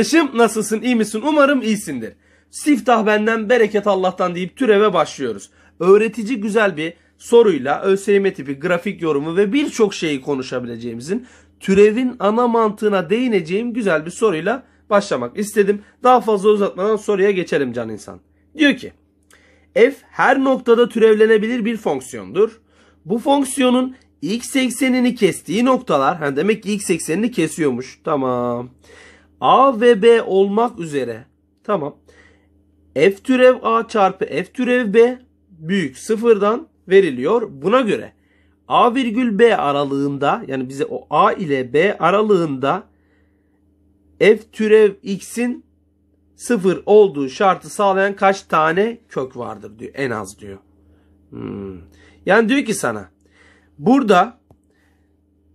Arkadaşım nasılsın iyi misin umarım iyisindir. Siftah benden bereket Allah'tan deyip türeve başlıyoruz. Öğretici güzel bir soruyla ÖSYM tipi grafik yorumu ve birçok şeyi konuşabileceğimizin türevin ana mantığına değineceğim güzel bir soruyla başlamak istedim. Daha fazla uzatmadan soruya geçelim can insan. Diyor ki f her noktada türevlenebilir bir fonksiyondur. Bu fonksiyonun x eksenini kestiği noktalar, ha demek ki x eksenini kesiyormuş. Tamam. A ve B olmak üzere tamam. F türev A çarpı F türev B büyük sıfırdan veriliyor. Buna göre A virgül B aralığında yani bize o A ile B aralığında F türev X'in sıfır olduğu şartı sağlayan kaç tane kök vardır diyor. En az diyor. Hmm. Yani diyor ki sana burada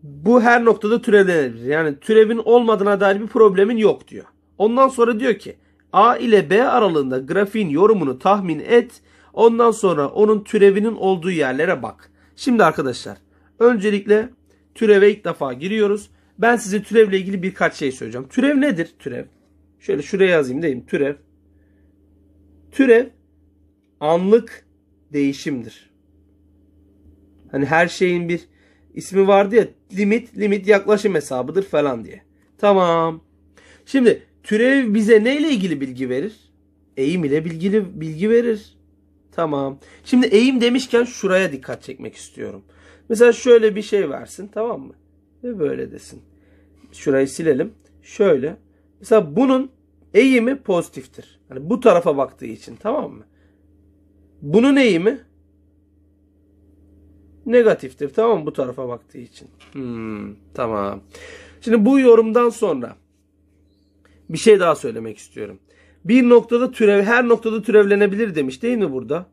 bu her noktada türevlenebilir. Yani türevin olmadığına dair bir problemin yok diyor. Ondan sonra diyor ki A ile B aralığında grafiğin yorumunu tahmin et. Ondan sonra onun türevinin olduğu yerlere bak. Şimdi arkadaşlar öncelikle türeve ilk defa giriyoruz. Ben size türevle ilgili birkaç şey söyleyeceğim. Türev nedir? Türev. Şöyle şuraya yazayım diyeyim. Türev. Türev anlık değişimdir. Hani her şeyin bir ismi vardı ya limit limit yaklaşım hesabıdır falan diye. Tamam. Şimdi türev bize neyle ilgili bilgi verir? Eğim ile bilgili bilgi verir. Tamam. Şimdi eğim demişken şuraya dikkat çekmek istiyorum. Mesela şöyle bir şey versin tamam mı? Ve böyle desin. Şurayı silelim. Şöyle. Mesela bunun eğimi pozitiftir. Yani bu tarafa baktığı için tamam mı? Bunun eğimi negatiftir. Tamam mı? Bu tarafa baktığı için. Hmm, tamam. Şimdi bu yorumdan sonra bir şey daha söylemek istiyorum. Bir noktada türev, her noktada türevlenebilir demiş değil mi burada?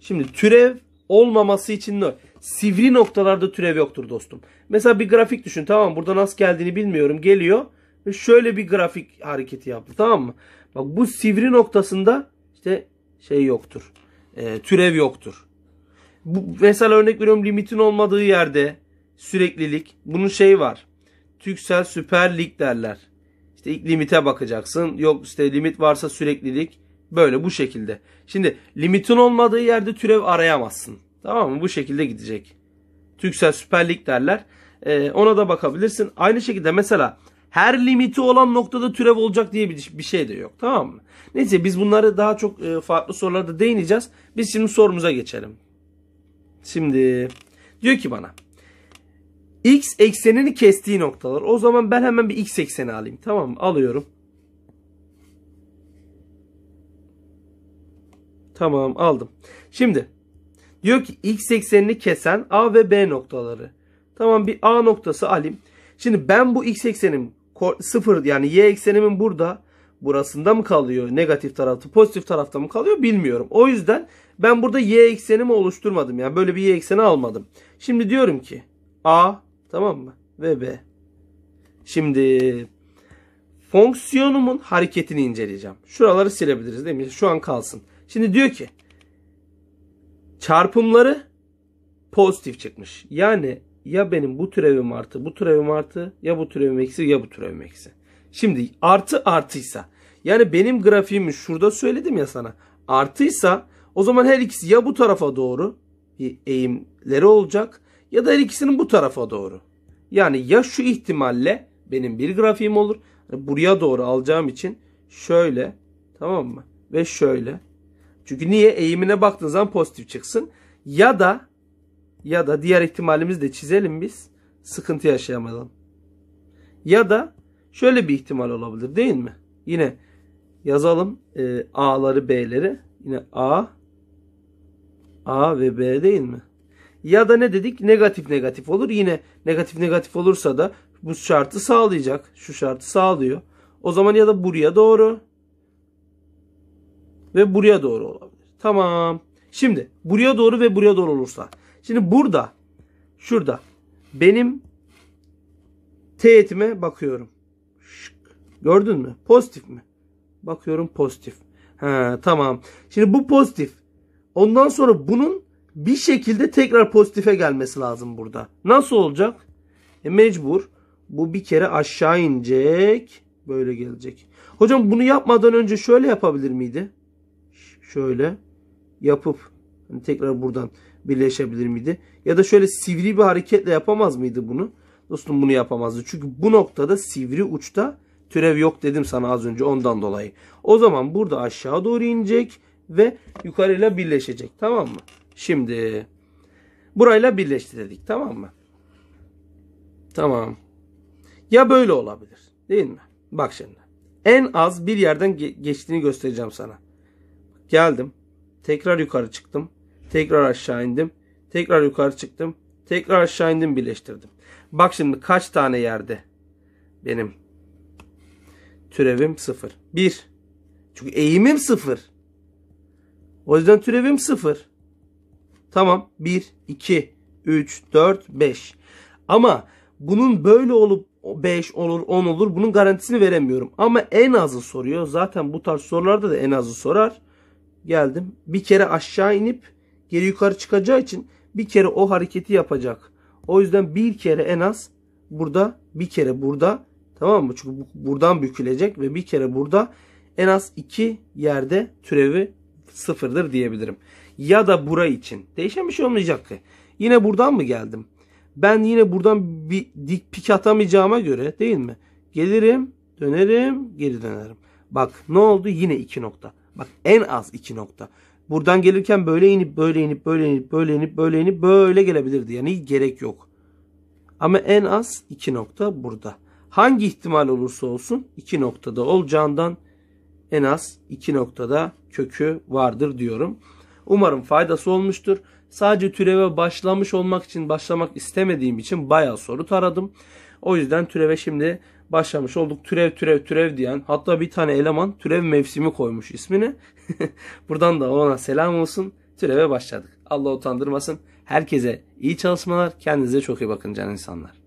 Şimdi türev olmaması için ne? Sivri noktalarda türev yoktur dostum. Mesela bir grafik düşün tamam mı? Burada nasıl geldiğini bilmiyorum. Geliyor ve şöyle bir grafik hareketi yaptı tamam mı? Bak bu sivri noktasında işte şey yoktur. E, türev yoktur. Bu, mesela örnek veriyorum limitin olmadığı yerde süreklilik. Bunun şeyi var. Türksel Süper Lig derler. İşte ilk limite bakacaksın. Yok işte limit varsa süreklilik. Böyle bu şekilde. Şimdi limitin olmadığı yerde türev arayamazsın. Tamam mı? Bu şekilde gidecek. Türksel Süper Lig derler. Ee, ona da bakabilirsin. Aynı şekilde mesela her limiti olan noktada türev olacak diye bir şey de yok. Tamam mı? Neyse biz bunları daha çok e, farklı sorularda değineceğiz. Biz şimdi sorumuza geçelim. Şimdi diyor ki bana x eksenini kestiği noktalar. O zaman ben hemen bir x ekseni alayım. Tamam mı? Alıyorum. Tamam aldım. Şimdi diyor ki x eksenini kesen A ve B noktaları. Tamam bir A noktası alayım. Şimdi ben bu x eksenim sıfır yani y eksenimin burada burasında mı kalıyor? Negatif tarafta pozitif tarafta mı kalıyor bilmiyorum. O yüzden ben burada y eksenimi oluşturmadım. Yani böyle bir y ekseni almadım. Şimdi diyorum ki a tamam mı? Ve b. Şimdi fonksiyonumun hareketini inceleyeceğim. Şuraları silebiliriz değil mi? Şu an kalsın. Şimdi diyor ki çarpımları pozitif çıkmış. Yani ya benim bu türevim artı, bu türevim artı, ya bu türevim eksi, ya bu türevim eksi. Şimdi artı artıysa yani benim grafiğimi şurada söyledim ya sana. Artıysa o zaman her ikisi ya bu tarafa doğru bir eğimleri olacak ya da her ikisinin bu tarafa doğru. Yani ya şu ihtimalle benim bir grafiğim olur. Hani buraya doğru alacağım için şöyle tamam mı? Ve şöyle. Çünkü niye? Eğimine baktığın zaman pozitif çıksın. Ya da ya da diğer ihtimalimizi de çizelim biz. Sıkıntı yaşayamayalım. Ya da şöyle bir ihtimal olabilir değil mi? Yine yazalım e, A'ları B'leri. Yine A A ve B değil mi? Ya da ne dedik? Negatif negatif olur. Yine negatif negatif olursa da bu şartı sağlayacak. Şu şartı sağlıyor. O zaman ya da buraya doğru ve buraya doğru olabilir. Tamam. Şimdi buraya doğru ve buraya doğru olursa. Şimdi burada şurada benim teğetime bakıyorum. Şık. Gördün mü? Pozitif mi? Bakıyorum pozitif. Ha, tamam. Şimdi bu pozitif. Ondan sonra bunun bir şekilde tekrar pozitife gelmesi lazım burada. Nasıl olacak? E mecbur. Bu bir kere aşağı inecek. Böyle gelecek. Hocam bunu yapmadan önce şöyle yapabilir miydi? Şöyle yapıp hani tekrar buradan birleşebilir miydi? Ya da şöyle sivri bir hareketle yapamaz mıydı bunu? Dostum bunu yapamazdı. Çünkü bu noktada sivri uçta türev yok dedim sana az önce ondan dolayı. O zaman burada aşağı doğru inecek ve yukarıyla birleşecek. Tamam mı? Şimdi burayla birleşti dedik. Tamam mı? Tamam. Ya böyle olabilir. Değil mi? Bak şimdi. En az bir yerden geçtiğini göstereceğim sana. Geldim. Tekrar yukarı çıktım. Tekrar aşağı indim. Tekrar yukarı çıktım. Tekrar aşağı indim birleştirdim. Bak şimdi kaç tane yerde benim türevim sıfır. Bir. Çünkü eğimim sıfır. O yüzden türevim 0. Tamam 1, 2, 3, 4, 5. Ama bunun böyle olup 5 olur 10 olur bunun garantisini veremiyorum. Ama en azı soruyor. Zaten bu tarz sorularda da en azı sorar. Geldim bir kere aşağı inip geri yukarı çıkacağı için bir kere o hareketi yapacak. O yüzden bir kere en az burada bir kere burada tamam mı? Çünkü buradan bükülecek ve bir kere burada en az iki yerde türevi sıfırdır diyebilirim. Ya da bura için. Değişen bir şey olmayacak ki. Yine buradan mı geldim? Ben yine buradan bir dik pik atamayacağıma göre değil mi? Gelirim, dönerim, geri dönerim. Bak ne oldu? Yine iki nokta. Bak en az iki nokta. Buradan gelirken böyle inip böyle inip böyle inip böyle inip böyle inip böyle gelebilirdi. Yani gerek yok. Ama en az iki nokta burada. Hangi ihtimal olursa olsun iki noktada olacağından en az iki noktada kökü vardır diyorum. Umarım faydası olmuştur. Sadece türeve başlamış olmak için başlamak istemediğim için bayağı soru taradım. O yüzden türeve şimdi başlamış olduk. Türev türev türev diyen hatta bir tane eleman türev mevsimi koymuş ismini. Buradan da ona selam olsun. Türeve başladık. Allah utandırmasın. Herkese iyi çalışmalar. Kendinize çok iyi bakın can insanlar.